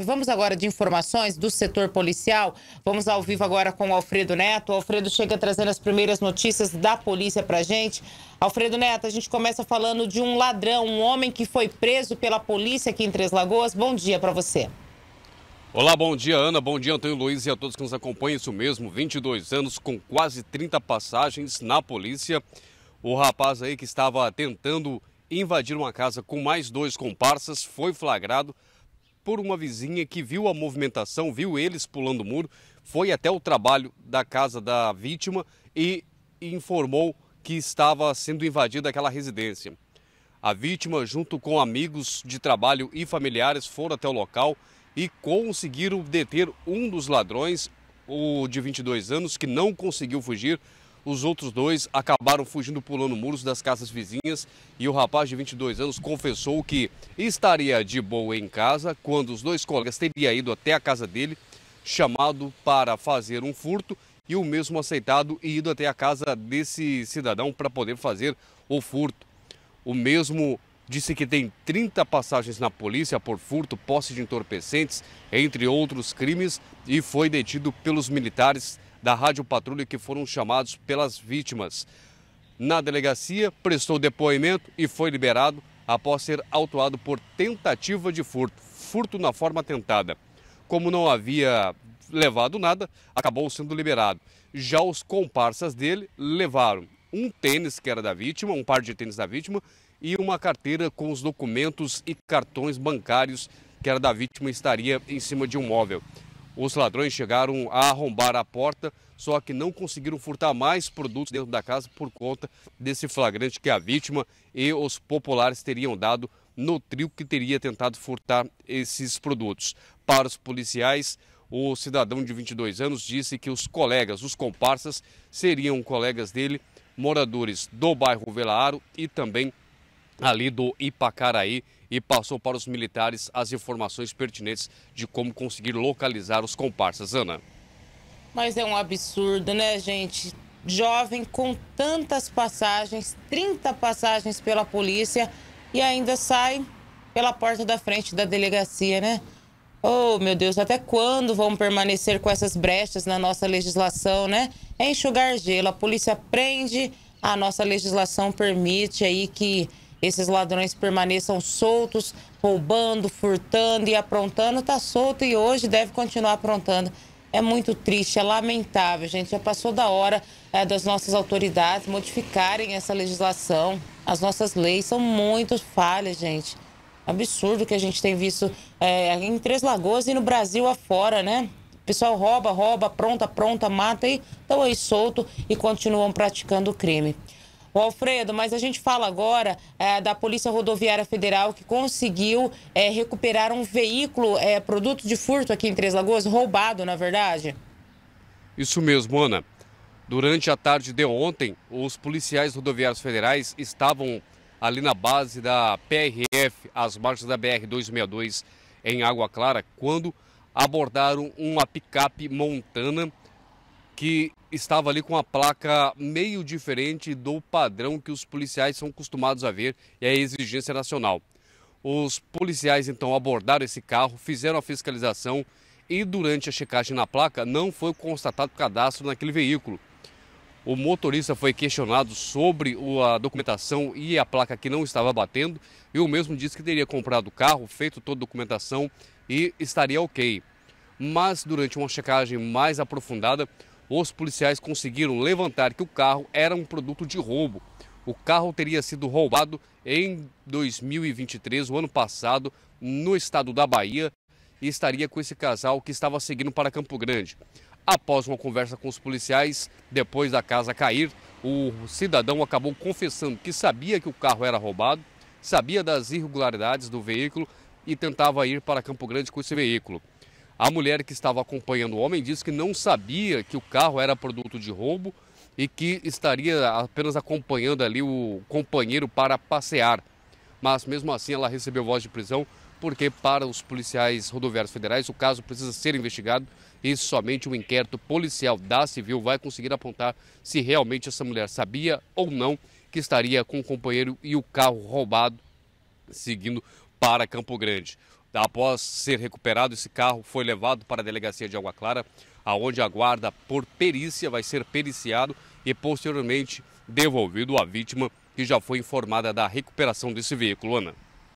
Vamos agora de informações do setor policial. Vamos ao vivo agora com o Alfredo Neto. O Alfredo chega trazendo as primeiras notícias da polícia para gente. Alfredo Neto, a gente começa falando de um ladrão, um homem que foi preso pela polícia aqui em Três Lagoas. Bom dia para você. Olá, bom dia, Ana. Bom dia, Antônio Luiz e a todos que nos acompanham. Isso mesmo, 22 anos com quase 30 passagens na polícia. O rapaz aí que estava tentando invadir uma casa com mais dois comparsas foi flagrado por uma vizinha que viu a movimentação, viu eles pulando o muro, foi até o trabalho da casa da vítima e informou que estava sendo invadida aquela residência. A vítima, junto com amigos de trabalho e familiares, foram até o local e conseguiram deter um dos ladrões, o de 22 anos, que não conseguiu fugir. Os outros dois acabaram fugindo pulando muros das casas vizinhas e o rapaz de 22 anos confessou que estaria de boa em casa quando os dois colegas teriam ido até a casa dele, chamado para fazer um furto e o mesmo aceitado e ido até a casa desse cidadão para poder fazer o furto. O mesmo disse que tem 30 passagens na polícia por furto, posse de entorpecentes, entre outros crimes, e foi detido pelos militares da Rádio Patrulha que foram chamados pelas vítimas. Na delegacia, prestou depoimento e foi liberado após ser autuado por tentativa de furto, furto na forma tentada. Como não havia levado nada, acabou sendo liberado. Já os comparsas dele levaram um tênis que era da vítima, um par de tênis da vítima, e uma carteira com os documentos e cartões bancários que era da vítima estaria em cima de um móvel. Os ladrões chegaram a arrombar a porta, só que não conseguiram furtar mais produtos dentro da casa por conta desse flagrante que a vítima e os populares teriam dado no trio que teria tentado furtar esses produtos. Para os policiais, o cidadão de 22 anos disse que os colegas, os comparsas, seriam colegas dele, moradores do bairro Velaro e também ali do Ipacaraí e passou para os militares as informações pertinentes de como conseguir localizar os comparsas. Ana. Mas é um absurdo, né, gente? Jovem com tantas passagens, 30 passagens pela polícia e ainda sai pela porta da frente da delegacia, né? Oh, meu Deus, até quando vão permanecer com essas brechas na nossa legislação, né? É enxugar gelo. A polícia prende, a nossa legislação permite aí que esses ladrões permaneçam soltos, roubando, furtando e aprontando. Está solto e hoje deve continuar aprontando. É muito triste, é lamentável, gente. Já passou da hora é, das nossas autoridades modificarem essa legislação. As nossas leis são muito falhas, gente. Absurdo que a gente tem visto é, em Três Lagoas e no Brasil afora, né? O pessoal rouba, rouba, pronta, pronta, mata e estão aí solto e continuam praticando o crime. O Alfredo, mas a gente fala agora é, da Polícia Rodoviária Federal que conseguiu é, recuperar um veículo é, produto de furto aqui em Três Lagoas, roubado, na verdade. Isso mesmo, Ana. Durante a tarde de ontem, os policiais rodoviários federais estavam ali na base da PRF, às margens da BR-262, em Água Clara, quando abordaram uma picape montana que estava ali com a placa meio diferente do padrão que os policiais são acostumados a ver e a exigência nacional. Os policiais então abordaram esse carro, fizeram a fiscalização e durante a checagem na placa não foi constatado cadastro naquele veículo. O motorista foi questionado sobre a documentação e a placa que não estava batendo e o mesmo disse que teria comprado o carro, feito toda a documentação e estaria ok. Mas durante uma checagem mais aprofundada, os policiais conseguiram levantar que o carro era um produto de roubo. O carro teria sido roubado em 2023, o ano passado, no estado da Bahia, e estaria com esse casal que estava seguindo para Campo Grande. Após uma conversa com os policiais, depois da casa cair, o cidadão acabou confessando que sabia que o carro era roubado, sabia das irregularidades do veículo e tentava ir para Campo Grande com esse veículo. A mulher que estava acompanhando o homem disse que não sabia que o carro era produto de roubo e que estaria apenas acompanhando ali o companheiro para passear. Mas mesmo assim ela recebeu voz de prisão porque para os policiais rodoviários federais o caso precisa ser investigado e somente um inquérito policial da Civil vai conseguir apontar se realmente essa mulher sabia ou não que estaria com o companheiro e o carro roubado seguindo para Campo Grande. Após ser recuperado, esse carro foi levado para a delegacia de Água Clara, aonde aguarda por perícia, vai ser periciado e posteriormente devolvido à vítima, que já foi informada da recuperação desse veículo, Ana.